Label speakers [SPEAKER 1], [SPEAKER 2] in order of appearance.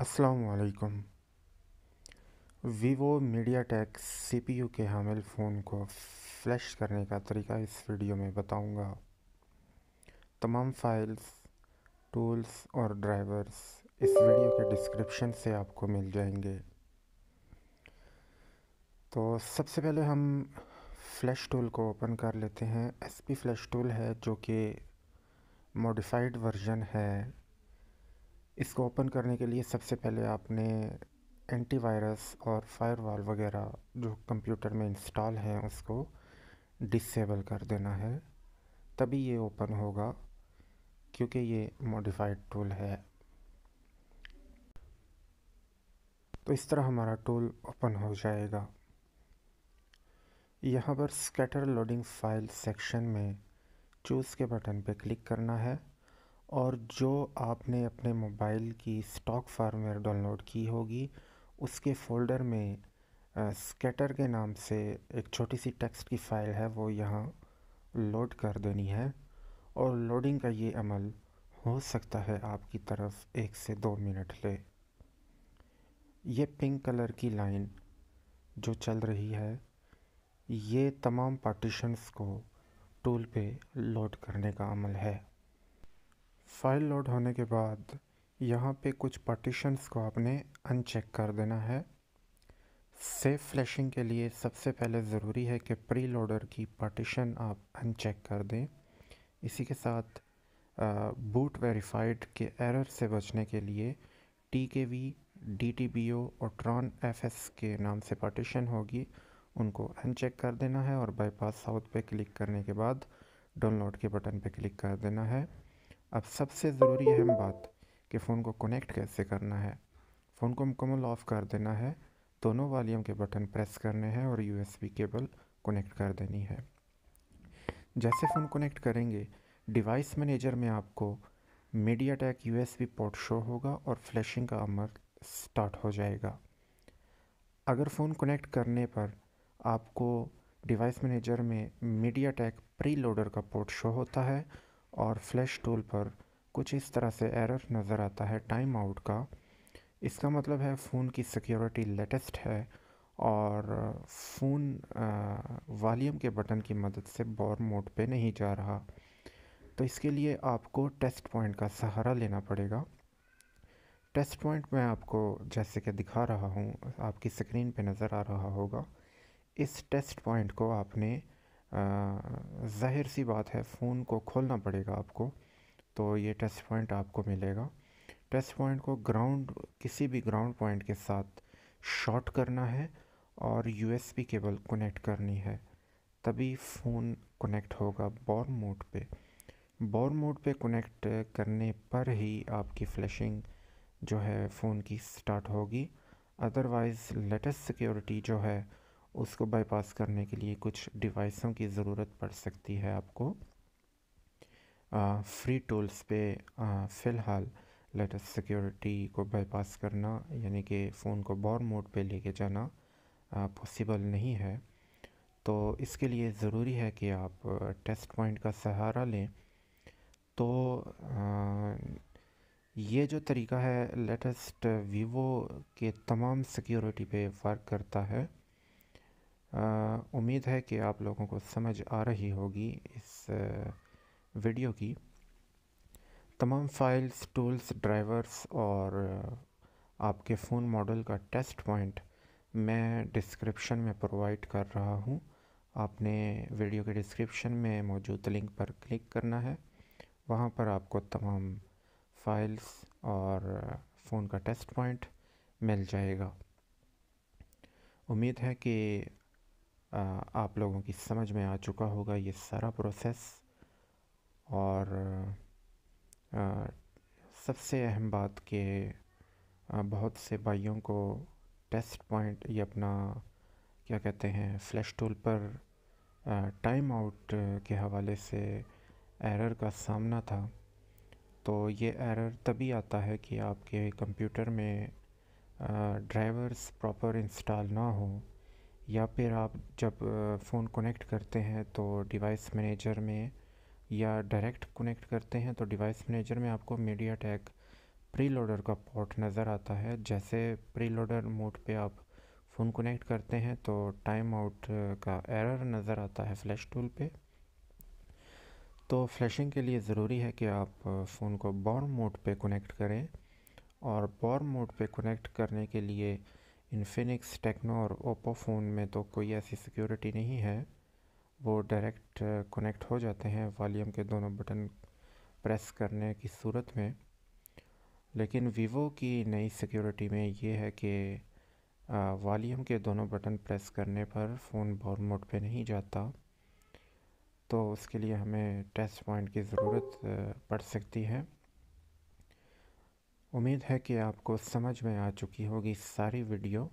[SPEAKER 1] असलकम Vivo media take सी के हामिल phone को फ्लैश करने का तरीका इस वीडियो में बताऊंगा। तमाम फाइल्स टूल्स और ड्राइवर्स इस वीडियो के डिस्क्रिप्शन से आपको मिल जाएंगे तो सबसे पहले हम फ्लैश टूल को ओपन कर लेते हैं एसपी फ्लैश टूल है जो कि मॉडिफाइड वर्जन है इसको ओपन करने के लिए सबसे पहले आपने एंटीवायरस और फायरवॉल वगैरह जो कंप्यूटर में इंस्टॉल हैं उसको डिसेबल कर देना है तभी ये ओपन होगा क्योंकि ये मॉडिफाइड टूल है तो इस तरह हमारा टूल ओपन हो जाएगा यहाँ पर स्कैटर लोडिंग फाइल सेक्शन में चूज़ के बटन पे क्लिक करना है और जो आपने अपने मोबाइल की स्टॉक फार्मवेयर डाउनलोड की होगी उसके फ़ोल्डर में स्केटर के नाम से एक छोटी सी टेक्स्ट की फ़ाइल है वो यहाँ लोड कर देनी है और लोडिंग का ये अमल हो सकता है आपकी तरफ एक से दो मिनट ले ये पिंक कलर की लाइन जो चल रही है ये तमाम पार्टीशंस को टूल पे लोड करने का अमल है फाइल लोड होने के बाद यहाँ पे कुछ पार्टीशंस को आपने अनचेक कर देना है सेफ फ्लैशिंग के लिए सबसे पहले ज़रूरी है कि प्री लोडर की पार्टीशन आप अनचेक कर दें इसी के साथ बूट वेरीफाइड के एरर से बचने के लिए T K V D T B O और ट्रॉन एफ एस के नाम से पार्टीशन होगी उनको अनचेक कर देना है और बाईपास साउथ पे क्लिक करने के बाद डाउनलोड के बटन पे क्लिक कर देना है अब सबसे ज़रूरी अहम बात कि फ़ोन को कनेक्ट कैसे करना है फ़ोन को मुकम्मल ऑफ़ कर देना है दोनों वॉल्यूम के बटन प्रेस करने हैं और यू केबल कनेक्ट कर देनी है जैसे फ़ोन कनेक्ट करेंगे डिवाइस मैनेजर में आपको MediaTek U port show होगा और फ्लैशिंग का अमर स्टार्ट हो जाएगा अगर फ़ोन कनेक्ट करने पर आपको डिवाइस मैनेजर में मीडिया टैक प्री लोडर का पोर्ट शो होता है और फ्लैश टूल पर कुछ इस तरह से एरर नज़र आता है टाइम आउट का इसका मतलब है फ़ोन की सिक्योरिटी लेटेस्ट है और फ़ोन वॉल्यूम के बटन की मदद से बॉर मोड पे नहीं जा रहा तो इसके लिए आपको टेस्ट पॉइंट का सहारा लेना पड़ेगा टेस्ट पॉइंट मैं आपको जैसे कि दिखा रहा हूँ आपकी स्क्रीन पे नज़र आ रहा होगा इस टेस्ट पॉइंट को आपने ज़ाहिर सी बात है फ़ोन को खोलना पड़ेगा आपको तो ये टच पॉइंट आपको मिलेगा टच पॉइंट को ग्राउंड किसी भी ग्राउंड पॉइंट के साथ शॉर्ट करना है और यूएसबी केबल कनेक्ट करनी है तभी फ़ोन कनेक्ट होगा बॉर मोड पे बॉर मोड पे कनेक्ट करने पर ही आपकी फ्लैशिंग जो है फ़ोन की स्टार्ट होगी अदरवाइज़ लेटेस्ट सिक्योरिटी जो है उसको बाईपास करने के लिए कुछ डिवाइसों की ज़रूरत पड़ सकती है आपको आ, फ्री टूल्स पे फ़िलहाल लेटर सिक्योरिटी को बाईपास करना यानी कि फ़ोन को बॉर मोड पे लेके जाना पॉसिबल नहीं है तो इसके लिए ज़रूरी है कि आप टेस्ट पॉइंट का सहारा लें तो आ, ये जो तरीका है लेटेस्ट वीवो के तमाम सिक्योरिटी पे वर्क करता है उम्मीद है कि आप लोगों को समझ आ रही होगी इस वीडियो की तमाम फाइल्स टूल्स ड्राइवर्स और आपके फ़ोन मॉडल का टेस्ट पॉइंट मैं डिस्क्रिप्शन में प्रोवाइड कर रहा हूँ आपने वीडियो के डिस्क्रिप्शन में मौजूद लिंक पर क्लिक करना है वहाँ पर आपको तमाम फाइल्स और फ़ोन का टेस्ट पॉइंट मिल जाएगा उम्मीद है कि आप लोगों की समझ में आ चुका होगा ये सारा प्रोसेस और सबसे अहम बात कि बहुत से भाइयों को टेस्ट पॉइंट ये अपना क्या कहते हैं फ्लैश टूल पर टाइम आउट के हवाले से एरर का सामना था तो ये एरर तभी आता है कि आपके कंप्यूटर में ड्राइवर्स प्रॉपर इंस्टॉल ना हो या फिर आप जब फ़ोन कनेक्ट करते हैं तो डिवाइस मैनेजर में या डायरेक्ट कनेक्ट करते हैं तो डिवाइस मैनेजर में आपको मीडिया टैग प्री लोडर का पोर्ट नज़र आता है जैसे प्री लोडर मोड पे आप फ़ोन कनेक्ट करते हैं तो टाइम आउट का एरर नज़र आता है फ्लैश टूल पे तो फ्लैशिंग के लिए ज़रूरी है कि आप फ़ोन को बॉर्म मोड पे कनेक्ट करें और बॉर्म मोड पे कनेक्ट करने के लिए इन्फिनिक्स टेक्नो और ओप्पो फ़ोन में तो कोई ऐसी सिक्योरिटी नहीं है वो डायरेक्ट कनेक्ट uh, हो जाते हैं वॉल्यूम के दोनों बटन प्रेस करने की सूरत में लेकिन वीवो की नई सिक्योरिटी में ये है कि वॉल्यूम uh, के दोनों बटन प्रेस करने पर फ़ोन बॉर मोड पे नहीं जाता तो उसके लिए हमें टेस्ट पॉइंट की ज़रूरत uh, पड़ सकती है उम्मीद है कि आपको समझ में आ चुकी होगी सारी वीडियो